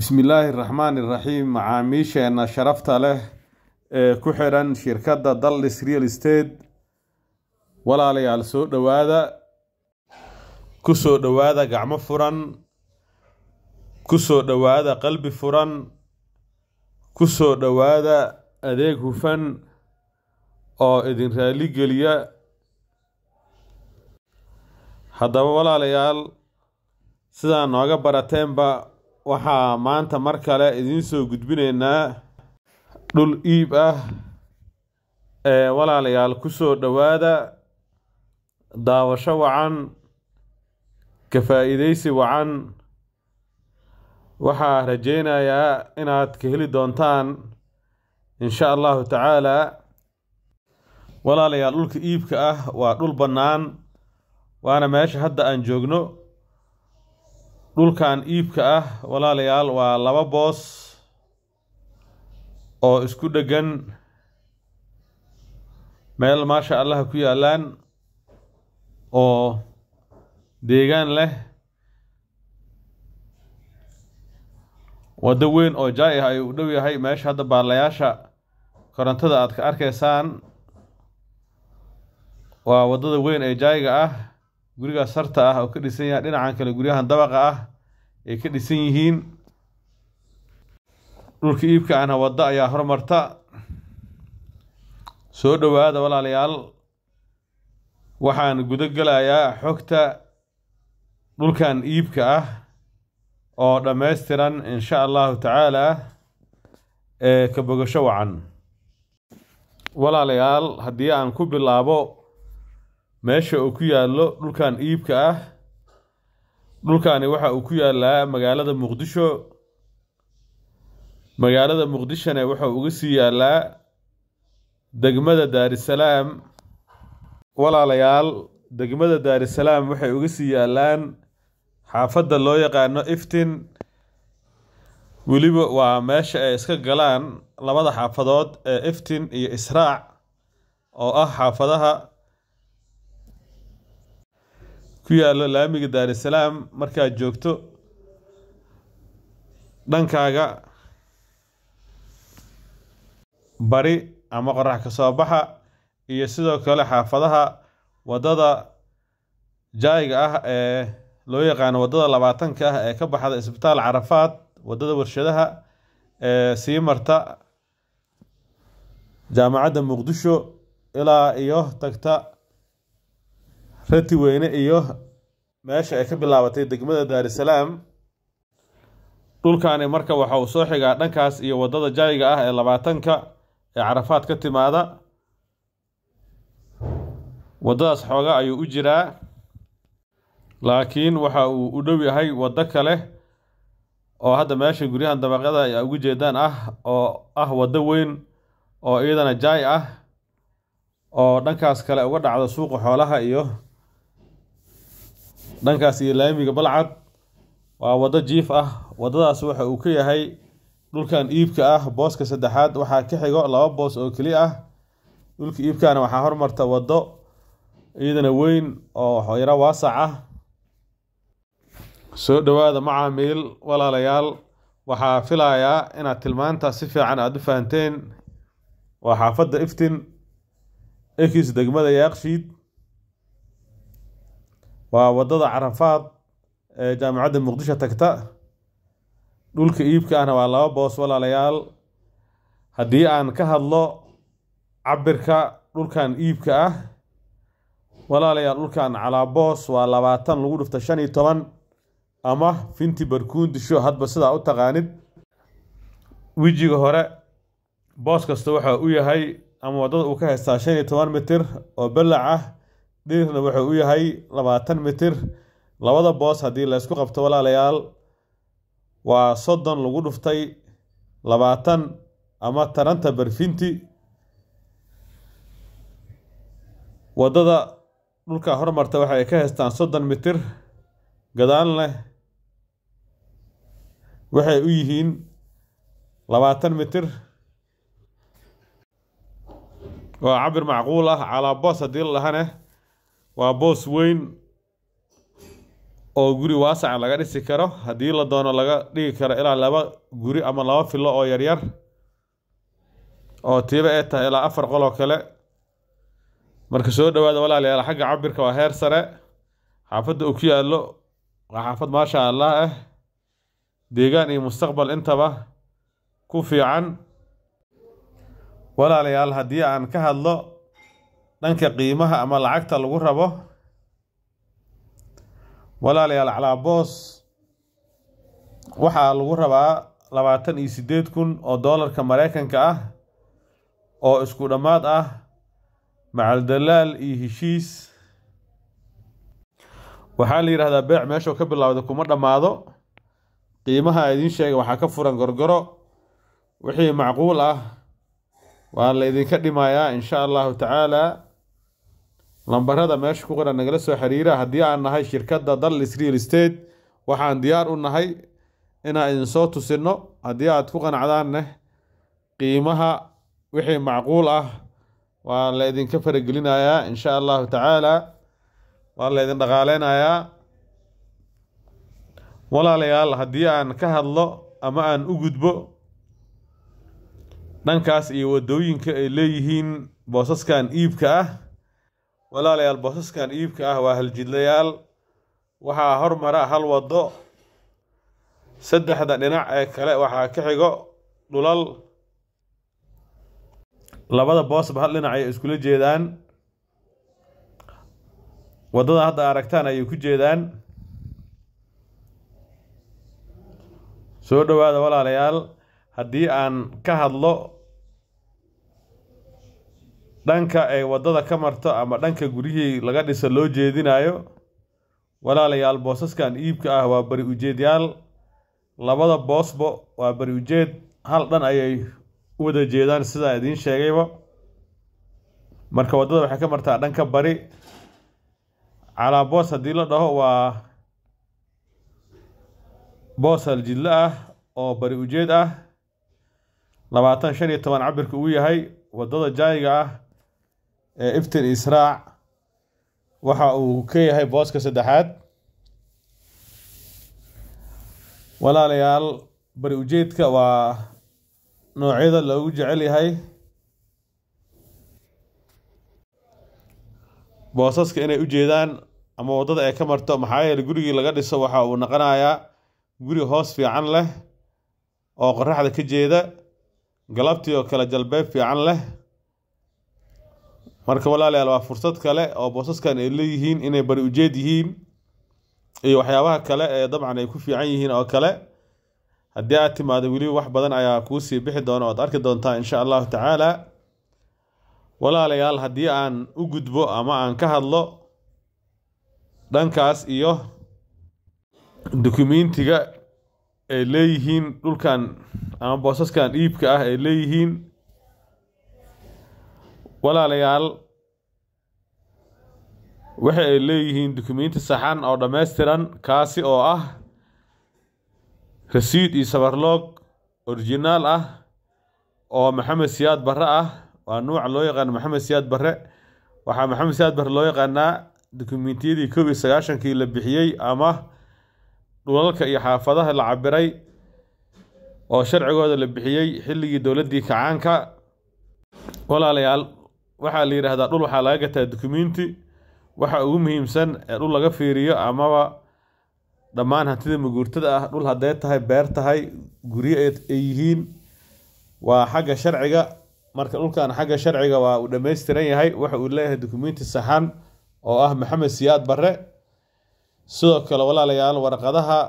bismi illaahi raxmaani raxiim macaamiisheena sharafta leh ee ku xidhan shirkadda dallis real estate walaalayaal soo dhowaada ku soo dhowaada gacmo furan ku soo dhowaada qalbi furan ku soo dhowaada adeeg hufan oo idin raalli geliya haddaba walaalayaal sidaa nooga barateenba waxaa maanta mar kale idiin soo gudbinaynaa dhul iib ah ee walaalayaal ku soo dhowaada daawasho wacan ka faa'iidaysi wacan waxaa rajaynayaa inaad ka heli doontaan insha allahu tacaalaa walaalayaal dhulka iibka ah waa dhul bannaan waana meesha hadda aan joogno dhulkan iibka ah walaalayaal waa laba boos oo isku dhegan meel maasha allaha ku yaallaan oo deegaan leh waddo weyn oo jaay ah ayuu u dhow yahay meesha hadda baallayaasha korontada aad ka arkaysaan waa waddada weyn ee jaayga ah gurigaas sarta ah oo ka dhisan yaha dhinacan kale guryahan dabaqa ah ay ka dhisan yihiin dhulka iibka ana hawadda ayaa hormarta soo dhowaada walaalayaal waxaan gudo gelayaa xogta dhulkan iibka ah oo dhammaystiran insha allahu tacaalaa ee kabogasho wacan walaalayaal haddii aan ku bilaabo meesha uu ku yaallo dhulkan iibka ah dhulkani waxa uu ku yaallaa magaalada muqdisho magaalada muqdishona waxa uu uga sii yaallaa degmada daarisalaam walaalayaal degmada daarisalaam waxay uga sii yaallaan xaafadda loo yaqaano iftin weliba waa meesha ay iska galaan labada xaafadood ee iftin iyo israac oo ah xaafadaha ku yaallo laamiga daarisalaam markaad joogto dhankaaga bari ama qorax ka soo baxa iyo sidoo kale xaafadaha waddada jaayiga ah ee loo yaqaano waddada labaatanka ah ee ka baxda isbitaal carafaad waddada warshadaha ee sii marta jaamacadda muqdisho ilaa iyo tagta weyne iyo meesha ay ka bilaabatay degmada daarisalaam dhulkaani marka waxa uu soo xigaa dhankaas iyo waddada jaayiga ah ee labaatanka ee carafaad ka timaada waddadaas xooga ayuu u jiraa laakiin waxa uu u dhow yahay waddo kale oo hadda meesha guryahan dabaqyada ay ugu jeedaan ah oo ah waddo weyn oo iyadana jaay ah oo dhankaas kale uga dhacda suuqa xoolaha iyo dhankaas iyo laamiga balcad waa waddo jiif ah wadadaas waxa uu ka yahay dhulkan iibka ah booska saddexaad waxaa ka xigo laba boos oo keli ah dhulka iibkana waxaa hormarta waddo iyadana weyn oo yaro waasac ah soo dhowaada macaamiil walaalayaal waxaa filayaa inaad tilmaantaas si fiican aad u fahanteen waa xaafadda iftin ekis degmada yaaqshiid waa wadada carafaad ee jaamacadda muqdisho tagta dhulka iibka ahna waa laba boos walaalayaal haddii aan ka hadlo cabirka dhulkan iibka ah walaalayaal dhulkan calaa boos waa labaatan lagu dhifta shan iyo toban ama finti barkuundisho hadba sidaa u taqaanid wejiga hore boos kasta waxa u yahay ama wadada uu ka haystaa shan iyo toban mitir oo ballac ah dhididna wuxuu u yahay labaatan mitir labada boos haddii laysku qabto walaalayaal waa soddon lagu dhuftay labaatan ama taranta barfinti waddada dhulka hormarta waxa ay ka haystaan soddon mitir gadaan leh waxay u yihiin labaatan mitir waa cabir macquul ah calaa boos haddii la waa boos weyn oo guri waasacan laga dhisi karo haddii la doono laga dhigi karo ilaa laba guri ama laba filo oo yaryar oo tiiba ee tahay ilaa afar qol oo kale marka soo dhawaada walaalayaal xagga cabirka waa heer sare xaafadda uu ku yaallo waa xaafad maasha allah ah deegaan iyo mustaqbal intaba ku fiican walaalayaal haddii aan ka hadlo dhanka qiimaha ama lacagta lagu rabo walaalayaal calaaboos waxaa lagu rabaa labaatan iyo siddeed kun oo doolarka maraykanka ah oo isku dhammaad ah macaldalaal iyo heshiis waxaa la yidhahdaa beec meeshuu ka bilowda kuma dhammaado qiimaha idin sheega waxaa ka furan gorgoro wixii macquul ah waa la idinka dhimayaa insha allahu tacaalaa lambarada meesha ku qoran nagala soo xiriira haddii aan nahay shirkadda dallis real state waxaan diyaar u nahay inaan idinsoo tusinno haddii aad ku qanacdaanne qiimaha wixii macquul ah waa la ydinka faragelinayaa insha allahu tacaala waa laydin dhaqaaleynayaa walaalayaal haddii aan ka hadlo ama aan u gudbo dhankaas iyo waddooyinka ay leeyihiin boosaskan iibka ah walaalayaal boosaskan iibka ah waa haljidlayaal waxaa hormara hal waddo saddexda dhinac ee kale waxaa ka xigo dhulal labada boosba hal dhinac ayay iskula jeedaan waddada hadda aragtaan ayay ku jeedaan soo dhowaada walaalayaal haddii aan ka hadlo dhanka ay waddada ka marto ama dhanka guryihii laga dhisa loo jeedinayo walaalayaal boosaskan iibka ah waa bari ujeedyaal labada boosbo waa bari ujeed hal dhan ayay u wada jeedaan sidaa idiin sheegayba marka waddada waxay ka martaa dhanka bari calaa boos haddii la dhaho waa boos haljidlo ah oo bari ujeed ah labaatan shan iyo toban cabirka uu yahay waddada jaayiga ah ee iftin israac waxa uu ka yahay booska saddexaad walaalayaal bari ujeedka waa noocyada loogu jecel yahay boosaska inay u jeedaan ama waddada ay ka marto maxaa yeele gurigii laga dhiso waxa uu naqonayaa guri hoos fiican leh oo qoraxda ka jeeda galabtii oo kale jalbeeb fiican leh marka walaalayaal waa fursad kale oo boosaskan ay leeyihiin inay bari ujeed yihiin iyo waxyaabaha kale ee dabcan ay ku fiican yihiin oo kale haddii aad timaado weliba wax badan ayaa kuu sii bixi doona oad arki doontaa insha allahu tacaala walaalayaal haddii aan u gudbo ama aan ka hadlo dhankaas iyo dukumentiga ay leeyihiin dhulkan ama boosaskan dhiibka ah ay leeyihiin walaalayaal waxa ay leeyihiin dukumenti saxan oo dhammaystiran kaasi oo ah rasiid iyo sabarloog orijinaal ah oo maxamed siyaad barre ah waa nuuc loo yaqaan maxamed siyaad barre waxaa maxamed siyaad barre loo yaqaanaa dukumentiyadii koob iyo sagaashankii la bixiyey ama dhulalka iyo xaafadaha la cabiray oo sharcigooda la bixiyey xilligii dowladdii kacaanka walaalayaal waxaa la yidhaahdaa dhul waxaa laga gataa dukumenti waxa ugu muhiimsan ee dhul laga fiiriyo amaba dhammaan hantida maguurtada ah dhul haddee tahay beer tahay guryo ay yihiin waa xagga sharciga marka dhulkan xagga sharciga waa uu dhammaystiran yahay waxa uu leeyahay dukumenti saxan oo ah maxamed siyaad barre sidoo kale walaalayaal warqadaha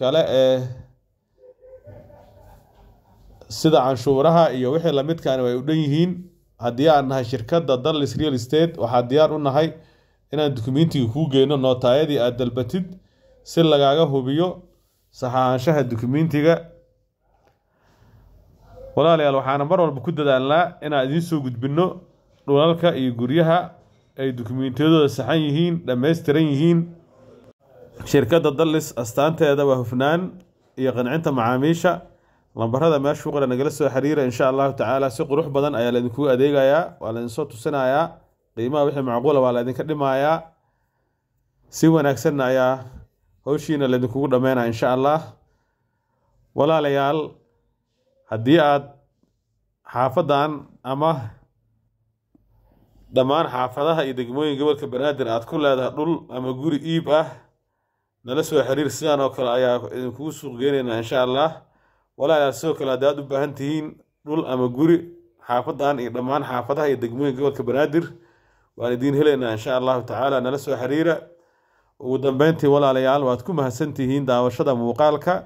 kale ee sida canshuuraha iyo wixii lamidkaani way u dhan yihiin haddii aan nahay shirkadda dallis real estate waxaa diyaar u nahay inaan dukumentiga kuu geyno nootaayadii aad dalbatid si lagaaga hubiyo saxaanshaha dukumentiga walaalayaal waxaana mar walba ku dadaalnaa inaan idiin soo gudbinno dhulalka iyo guryaha ay dukumentiyadooda saxan yihiin dhammaystiran yihiin shirkadda dallis astaanteeda waa hufnaan iyo qancinta macaamiisha lambarada meeshu qoran nagala soo xiriira insha allahu tacaala si qurux badan ayaa laydinkugu adeegayaa waa laydinsoo tusinayaa qiimaha wixii macquula ah waa laydinka dhimayaa si wanaagsanna ayaa howshiina laydinkugu dhammeynaya insha allah walaalayaal haddii aad xaafadan ama dhammaan xaafadaha iyo degmooyin gobolka banaadir aad ku leedahay dhul ama guri iib ah nala soo xiriir sidaan oo kale ayaa idinkugu suuq geenaynaa insha allah walaalayaa sidoo kale haddi aad u baahan tihiin dhul ama guri xaafadan iyo dhammaan xaafadaha iyo degmooyinka gobolka banaadir waan idiin helaynaa insha allahu tacaala nala soo xiriira ugu dambeyntii walaalayaal waad ku mahadsan tihiin daawashada muuqaalka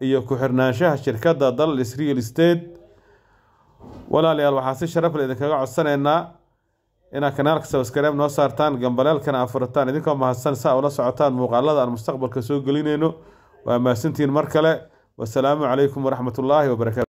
iyo ku-xirnaanshaha shirkadda dallis real state walaalayaal waxaa si sharafle idinkaga codsanaynaa inaad kanaalka sabskreeb noo saartaan gambaleelkana afurataan idinkoo mahadsan saa ula socotaan muuqaalada aan mustaqbalka soo gelinayno waa mahadsantihiin mar kale wasalaamu calaykum waraxmatullaahi wabarakaatu